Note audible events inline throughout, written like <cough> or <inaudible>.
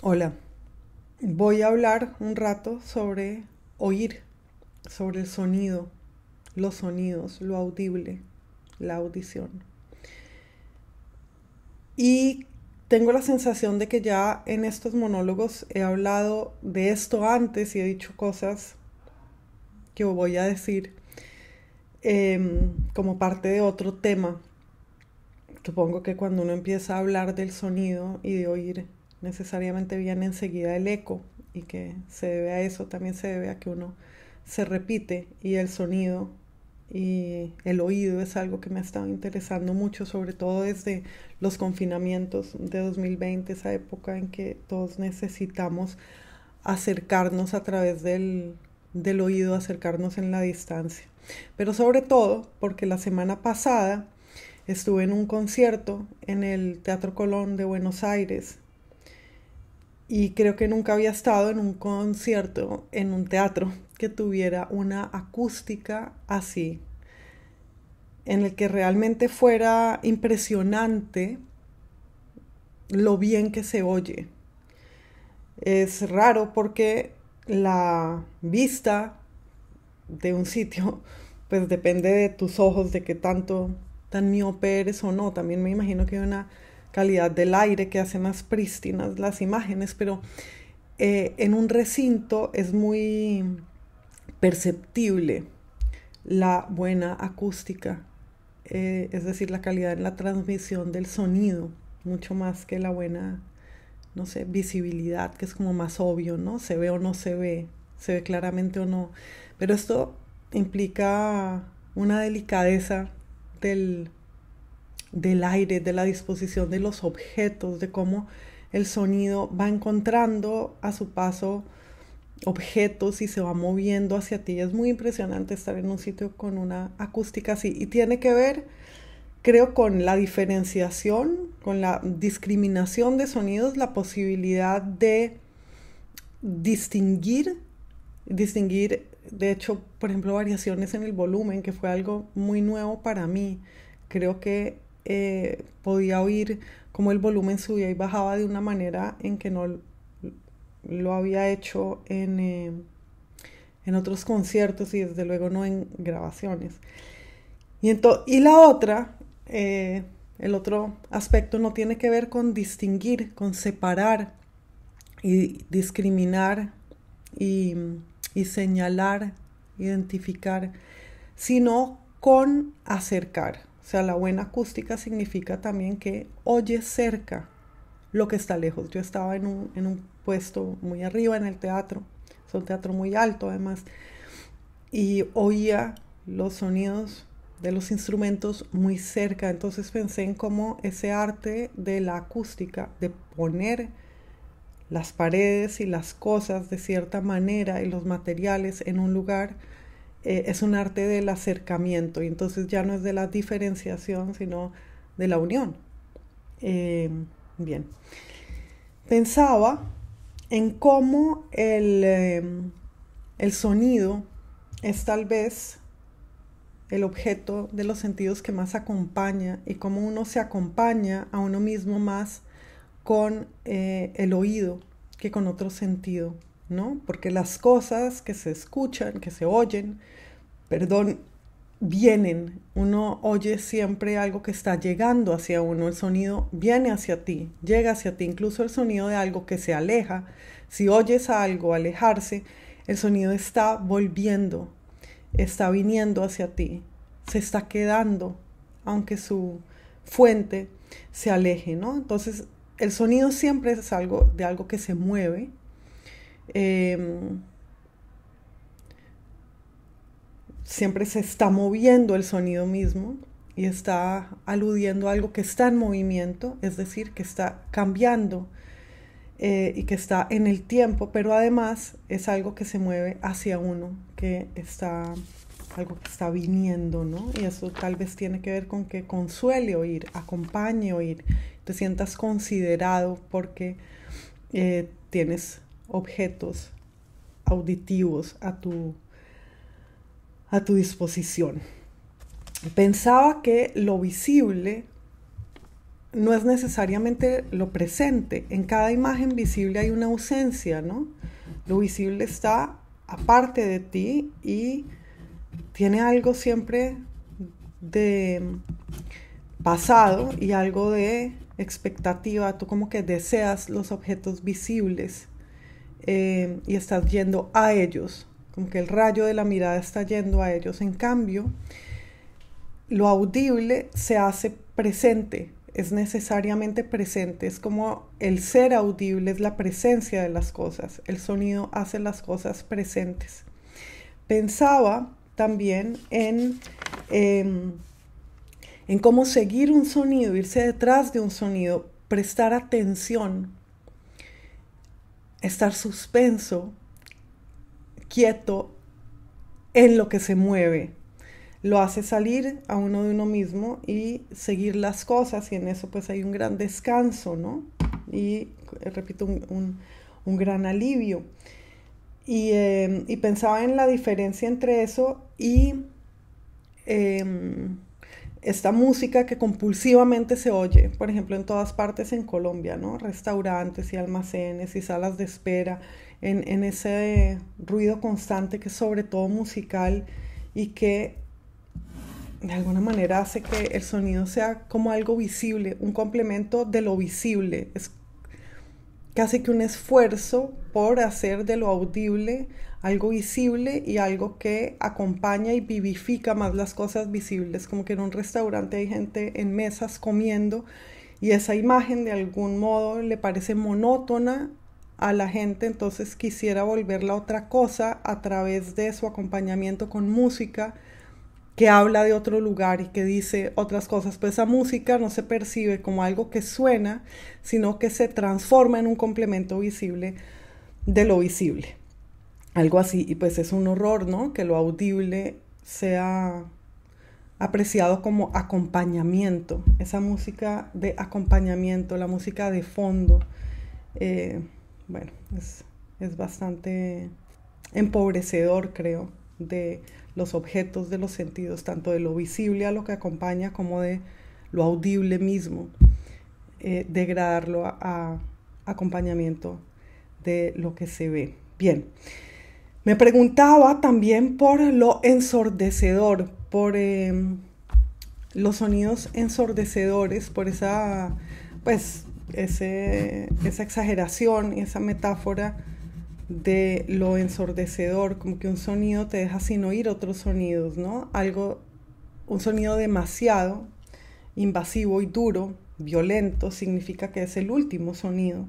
Hola, voy a hablar un rato sobre oír, sobre el sonido, los sonidos, lo audible, la audición. Y tengo la sensación de que ya en estos monólogos he hablado de esto antes y he dicho cosas que voy a decir em, como parte de otro tema. Supongo que cuando uno empieza a hablar del sonido y de oír necesariamente viene enseguida el eco y que se debe a eso, también se debe a que uno se repite y el sonido y el oído es algo que me ha estado interesando mucho, sobre todo desde los confinamientos de 2020, esa época en que todos necesitamos acercarnos a través del, del oído, acercarnos en la distancia. Pero sobre todo porque la semana pasada estuve en un concierto en el Teatro Colón de Buenos Aires y creo que nunca había estado en un concierto, en un teatro, que tuviera una acústica así, en el que realmente fuera impresionante lo bien que se oye. Es raro porque la vista de un sitio, pues depende de tus ojos, de qué tanto tan miope eres o no. También me imagino que una calidad del aire que hace más prístinas las imágenes, pero eh, en un recinto es muy perceptible la buena acústica, eh, es decir, la calidad en la transmisión del sonido, mucho más que la buena, no sé, visibilidad, que es como más obvio, ¿no? Se ve o no se ve, se ve claramente o no. Pero esto implica una delicadeza del, del aire, de la disposición de los objetos, de cómo el sonido va encontrando a su paso objetos y se va moviendo hacia ti. Es muy impresionante estar en un sitio con una acústica así y tiene que ver, creo, con la diferenciación, con la discriminación de sonidos, la posibilidad de distinguir, distinguir, de hecho, por ejemplo, variaciones en el volumen, que fue algo muy nuevo para mí. Creo que eh, podía oír cómo el volumen subía y bajaba de una manera en que no lo había hecho en, eh, otros conciertos y desde luego no en grabaciones. Y, y la otra, eh, el otro aspecto no tiene que ver con distinguir, con separar y discriminar y señalar, identificar, sino con acercar o sea, la buena acústica significa también que oye cerca lo que está lejos. Yo estaba en un, en un puesto muy arriba en el teatro, es un teatro muy alto además, y oía los sonidos de los instrumentos muy cerca. Entonces pensé en cómo ese arte de la acústica, de poner las paredes y las cosas de cierta manera y los materiales en un lugar, eh, es un arte del acercamiento y entonces ya no es de la diferenciación, sino de la unión. Em, bien, pensaba en cómo em, el, sonido es tal vez el objeto de los sentidos que más acompaña y cómo uno se acompaña a uno mismo más con eh, el oído que con otro sentido. ¿no? Porque las cosas que se escuchan, que se oyen, perdón, vienen. Uno oye siempre algo que está llegando hacia uno. El sonido viene hacia ti, llega hacia ti. Incluso el sonido de algo que se aleja. Si oyes a algo alejarse, el sonido está volviendo, está viniendo hacia ti, se está quedando, aunque su fuente se aleje, ¿no? Entonces, el sonido siempre es algo de algo que se mueve, Em, siempre se está moviendo el sonido mismo y está aludiendo a algo que está en movimiento, es decir, que está cambiando eh, y que está en el tiempo, pero además es algo que se mueve hacia uno, que está algo que está viniendo, ¿no? Y eso tal vez tiene que ver con que consuele oír, acompañe oír, te sientas considerado porque eh, tienes objetos auditivos a tu, a tu disposición. Pensaba que lo visible no es necesariamente lo presente. En cada imagen visible hay una ausencia, ¿no? Lo visible está aparte de ti y tiene algo siempre de pasado y algo de expectativa. Tú como que deseas los objetos visibles eh, y estás yendo a ellos, como que el rayo de la mirada está yendo a ellos. En cambio, lo audible se hace presente, es necesariamente presente, es como el ser audible, es la presencia de las cosas, el sonido hace las cosas presentes. Pensaba también en, em, en cómo seguir un sonido, irse detrás de un sonido, prestar atención, estar suspenso, quieto en lo que se mueve. Lo hace salir a uno de uno mismo y seguir las cosas y en eso pues hay un gran descanso, ¿no? Y repito, un, gran alivio. Em, y, pensaba en la diferencia entre eso y... Em, esta música que compulsivamente se oye, por ejemplo, en todas partes en Colombia, ¿no? Restaurantes y almacenes y salas de espera, en, ese ruido constante que es sobre todo musical y que de alguna manera hace que el sonido sea como algo visible, un complemento de lo visible. Es casi que un esfuerzo por hacer de lo audible algo visible y algo que acompaña y vivifica más las cosas visibles, como que en un restaurante hay gente en mesas comiendo y esa imagen de algún modo le parece monótona a la gente, entonces quisiera volverla otra cosa a través de su acompañamiento con música que habla de otro lugar y que dice otras cosas, pues esa música no se percibe como algo que suena, sino que se transforma en un complemento visible de lo visible algo así. Y pues es un horror, ¿no? Que lo audible sea apreciado como acompañamiento, esa música de acompañamiento, la música de fondo. Eh, bueno, es, bastante empobrecedor, creo, de los objetos de los sentidos, tanto de lo visible a lo que acompaña como de lo audible mismo, eh, degradarlo a, a acompañamiento de lo que se ve. Bien, me preguntaba también por lo ensordecedor, por em, los sonidos ensordecedores, por esa, pues, ese, esa exageración, esa metáfora de lo ensordecedor, como que un sonido te deja sin oír otros sonidos, ¿no? Algo, un sonido demasiado invasivo y duro, violento, significa que es el último sonido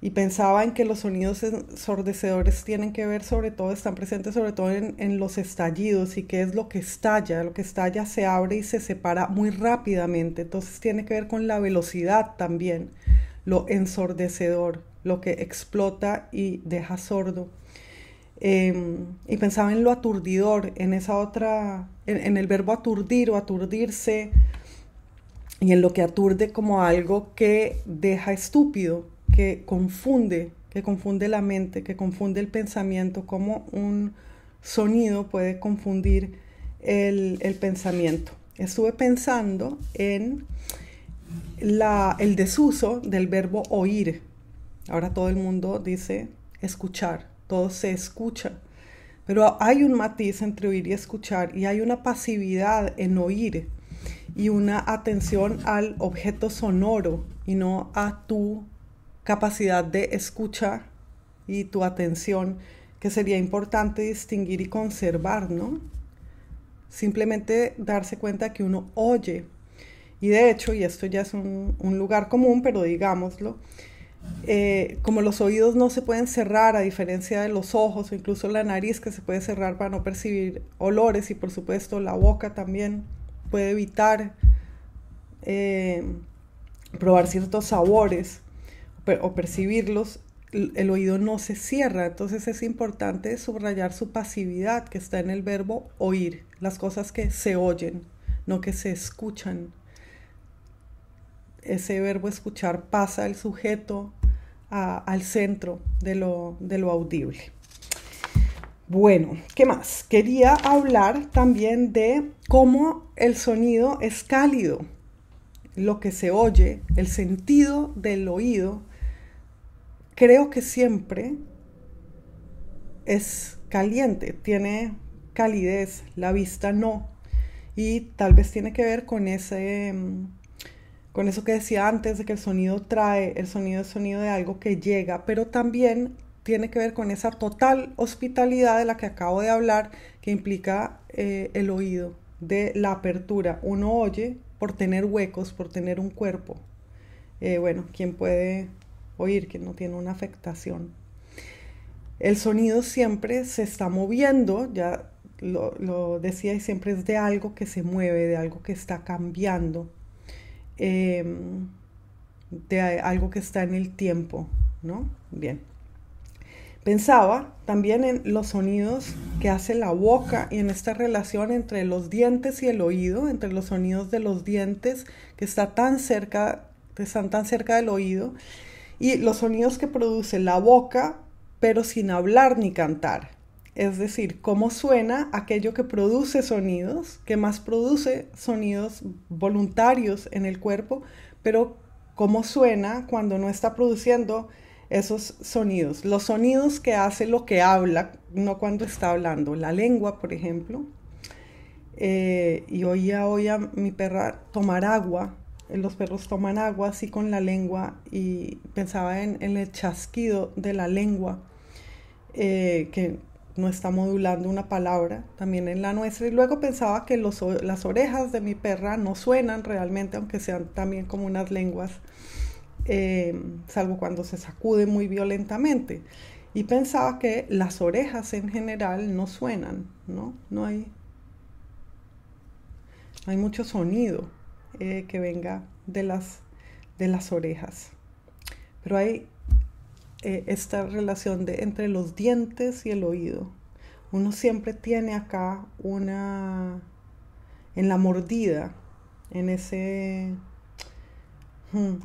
y pensaba en que los sonidos ensordecedores tienen que ver sobre todo, están presentes sobre todo en, los estallidos y qué es lo que estalla. Lo que estalla se abre y se separa muy rápidamente, entonces tiene que ver con la velocidad también, lo ensordecedor, lo que explota y deja sordo. Em, y pensaba en lo aturdidor, en esa otra, en el verbo aturdir o aturdirse, y en lo que aturde como algo que deja estúpido, que confunde, que confunde la mente, que confunde el pensamiento, como un sonido puede confundir el, pensamiento. Estuve pensando en el desuso del verbo oír. Ahora todo el mundo dice escuchar, todo se escucha. Pero hay un matiz entre oír y escuchar y hay una pasividad en oír y una atención al objeto sonoro y no a tu capacidad de escucha y tu atención, que sería importante distinguir y conservar, ¿no? Simplemente darse cuenta que uno oye. Y de hecho, y esto ya es un, lugar común, pero digámoslo, eh, como los oídos no se pueden cerrar, a diferencia de los ojos o incluso la nariz que se puede cerrar para no percibir olores y por supuesto la boca también puede evitar eh, probar ciertos sabores o percibirlos, el oído no se cierra. Entonces es importante subrayar su pasividad que está en el verbo oír, las cosas que se oyen, no que se escuchan. Ese verbo escuchar pasa el sujeto al centro de lo audible. Bueno, ¿qué más? Quería hablar también de cómo el sonido es cálido, lo que se oye, el sentido del oído creo que siempre es caliente, tiene calidez, la vista no. Y tal vez tiene que ver con ese mm, con eso que decía antes de que el sonido trae, el sonido es sonido de algo que llega, pero también tiene que ver con esa total hospitalidad de la que acabo de hablar, que implica eh, el oído, de la apertura. Uno oye por tener huecos, por tener un cuerpo. Eh, bueno, ¿quién puede oír, que no tiene una afectación. El sonido siempre se está moviendo, ya lo, decía, y siempre es de algo que se mueve, de algo que está cambiando, em, de algo que está en el tiempo, ¿no? Bien. Pensaba también en los sonidos que hace la boca y en esta relación entre los dientes y el oído, entre los sonidos de los dientes que está tan cerca, que están tan cerca del oído y los sonidos que produce la boca, pero sin hablar ni cantar. Es decir, cómo suena aquello que produce sonidos, que más produce sonidos voluntarios en el cuerpo, pero cómo suena cuando no está produciendo esos sonidos. Los sonidos que hace lo que habla, no cuando está hablando. La lengua, por ejemplo. Eh, y oía hoy a mi perra tomar agua eh, los perros toman agua así con la lengua y pensaba en, el chasquido de la lengua eh, que no está modulando una palabra, también en la nuestra. Y luego pensaba que las orejas de mi perra no suenan realmente, aunque sean también como unas lenguas, eh, salvo cuando se sacude muy violentamente. Y pensaba que las orejas en general no suenan, ¿no? No hay, hay mucho sonido. Eh, que venga de las, de las orejas. Pero hay eh, esta relación de, entre los dientes y el oído. Uno siempre tiene acá una, en la mordida, en ese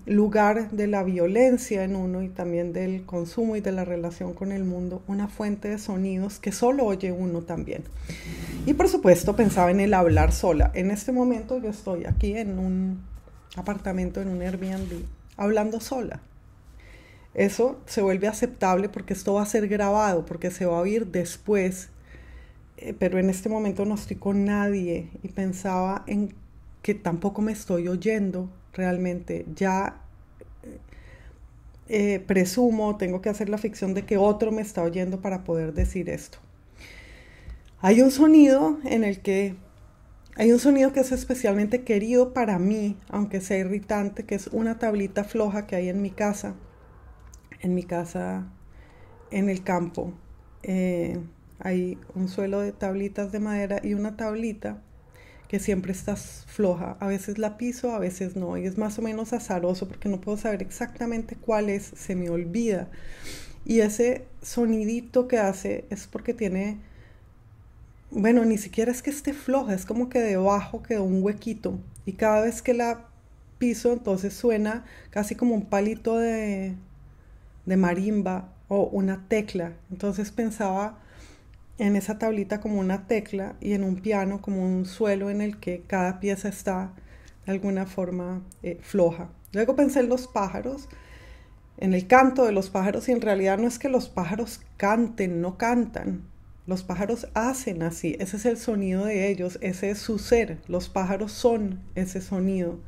lugar de la violencia en uno y también del consumo y de la relación con el mundo, una fuente de sonidos que solo oye uno también. Y por supuesto pensaba en el hablar sola. En este momento yo estoy aquí en un apartamento, en un Airbnb, hablando sola. Eso se vuelve aceptable porque esto va a ser grabado, porque se va a oír después, eh, pero en este momento no estoy con nadie y pensaba en que tampoco me estoy oyendo realmente. Ya eh, eh, presumo, tengo que hacer la ficción de que otro me está oyendo para poder decir esto. Hay un sonido en el que hay un sonido que es especialmente querido para mí, aunque sea irritante, que es una tablita floja que hay en mi casa, en mi casa, en el campo. Eh, hay un suelo de tablitas de madera y una tablita que siempre estás floja. A veces la piso, a veces no. Y es más o menos azaroso porque no puedo saber exactamente cuál es, se me olvida. Y ese sonidito que hace es porque tiene, bueno, ni siquiera es que esté floja, es como que debajo quedó un huequito. Y cada vez que la piso, entonces suena casi como un palito de, de marimba o una tecla. Entonces pensaba en esa tablita como una tecla y en un piano como un suelo en el que cada pieza está de alguna forma eh, floja. Luego pensé en los pájaros, en el canto de los pájaros y en realidad no es que los pájaros canten, no cantan. Los pájaros hacen así, ese es el sonido de ellos, ese es su ser. Los pájaros son ese sonido,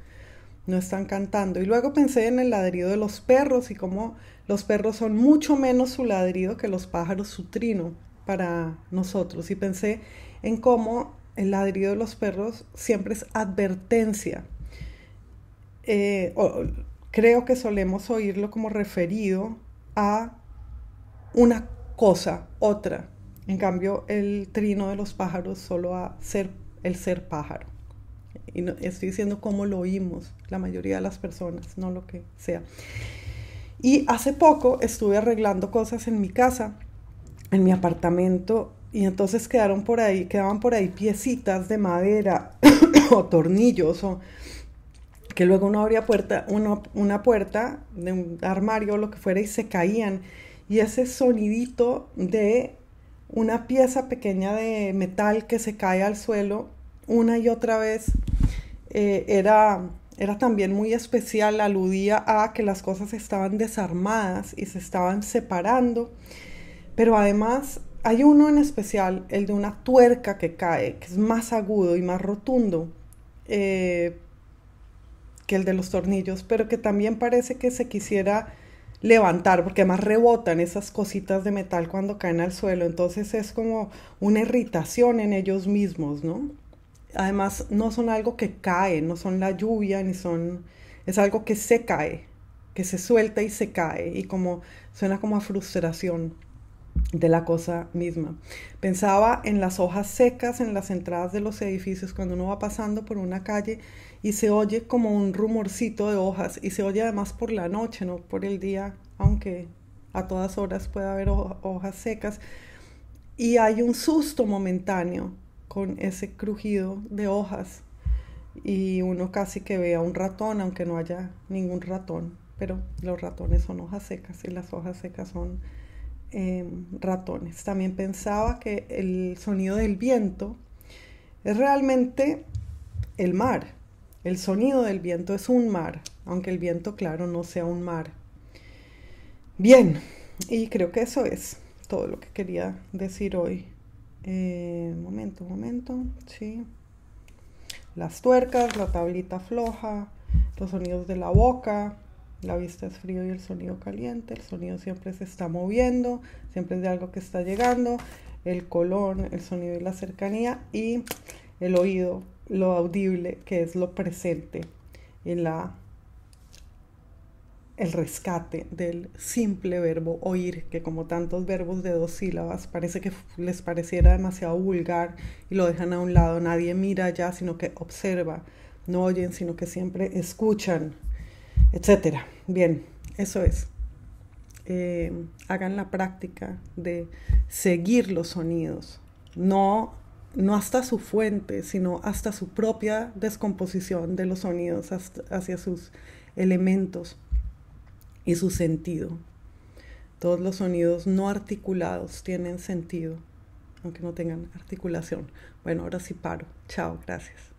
no están cantando. Y luego pensé en el ladrido de los perros y cómo los perros son mucho menos su ladrido que los pájaros su trino para nosotros y pensé en cómo el ladrido de los perros siempre es advertencia. Eh, creo que solemos oírlo como referido a una cosa, otra. En cambio, el trino de los pájaros solo a ser el ser pájaro. Y estoy diciendo cómo lo oímos la mayoría de las personas, no lo que sea. Y hace poco estuve arreglando cosas en mi casa en mi apartamento y entonces quedaron por ahí, quedaban por ahí piecitas de madera <coughs> o tornillos o que luego uno abría puerta, una puerta de un armario o lo que fuera y se caían. Y ese sonidito de una pieza pequeña de metal que se cae al suelo una y otra vez eh, era, era también muy especial, aludía a que las cosas estaban desarmadas y se estaban separando pero además hay uno en especial, el de una tuerca que cae, que es más agudo y más rotundo eh, que el de los tornillos, pero que también parece que se quisiera levantar, porque además rebotan esas cositas de metal cuando caen al suelo, entonces es como una irritación en ellos mismos, ¿no? Además no son algo que cae, no son la lluvia, ni son, es algo que se cae, que se suelta y se cae, y como suena como a frustración de la cosa misma. Pensaba en las hojas secas en las entradas de los edificios cuando uno va pasando por una calle y se oye como un rumorcito de hojas y se oye además por la noche, no por el día, aunque a todas horas puede haber hojas secas. Y hay un susto momentáneo con ese crujido de hojas y uno casi que ve a un ratón, aunque no haya ningún ratón, pero los ratones son hojas secas y las hojas secas son Em, ratones. También pensaba que el sonido del viento es realmente el mar. El sonido del viento es un mar, aunque el viento, claro, no sea un mar. Bien, y creo que eso es todo lo que quería decir hoy. Eh, momento, momento, sí. Las tuercas, la tablita floja, los sonidos de la boca, la vista es frío y el sonido caliente, el sonido siempre se está moviendo, siempre es de algo que está llegando, el color, el sonido y la cercanía y el oído, lo audible, que es lo presente en la el rescate del simple verbo oír, que como tantos verbos de dos sílabas parece que les pareciera demasiado vulgar y lo dejan a un lado. Nadie mira ya, sino que observa, no oyen, sino que siempre escuchan etcétera. Bien, eso es. Eh, hagan la práctica de seguir los sonidos, no, no hasta su fuente, sino hasta su propia descomposición de los sonidos hacia sus elementos y su sentido. Todos los sonidos no articulados tienen sentido, aunque no tengan articulación. Bueno, ahora sí paro. Chao, gracias.